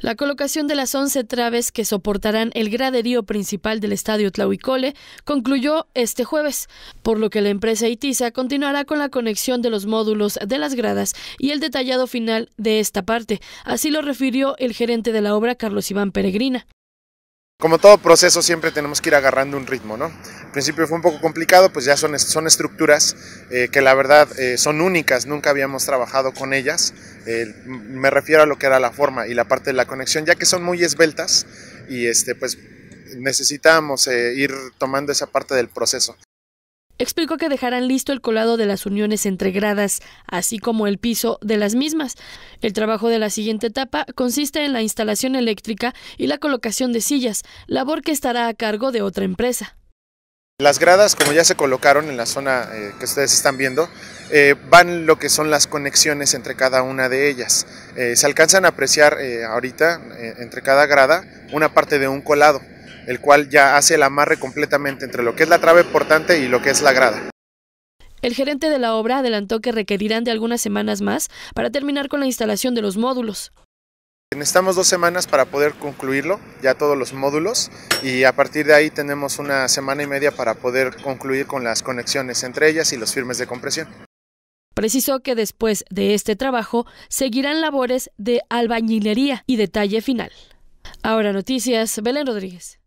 La colocación de las 11 traves que soportarán el graderío principal del estadio Tlahuicole concluyó este jueves, por lo que la empresa Itiza continuará con la conexión de los módulos de las gradas y el detallado final de esta parte. Así lo refirió el gerente de la obra, Carlos Iván Peregrina. Como todo proceso siempre tenemos que ir agarrando un ritmo, ¿no? principio fue un poco complicado, pues ya son, son estructuras eh, que la verdad eh, son únicas, nunca habíamos trabajado con ellas. Eh, me refiero a lo que era la forma y la parte de la conexión, ya que son muy esbeltas y este, pues ir tomando esa parte del proceso. Explicó que dejarán listo el colado de las uniones entre gradas, así como el piso de las mismas. El trabajo de la siguiente etapa consiste en la instalación eléctrica y la colocación de sillas, labor que estará a cargo de otra empresa. Las gradas, como ya se colocaron en la zona eh, que ustedes están viendo, eh, van lo que son las conexiones entre cada una de ellas. Eh, se alcanzan a apreciar ahorita entre cada grada una parte de un colado, el cual ya hace el amarre completamente entre lo que es la trave portante y lo que es la grada. El gerente de la obra adelantó que requerirán de algunas semanas más para terminar con la instalación de los módulos. Necesitamos dos semanas para poder concluirlo, ya todos los módulos, y a partir de ahí tenemos una semana y media para poder concluir con las conexiones entre ellas y los firmes de compresión. Precisó que después de este trabajo seguirán labores de albañilería y detalle final. Ahora noticias, Belén Rodríguez.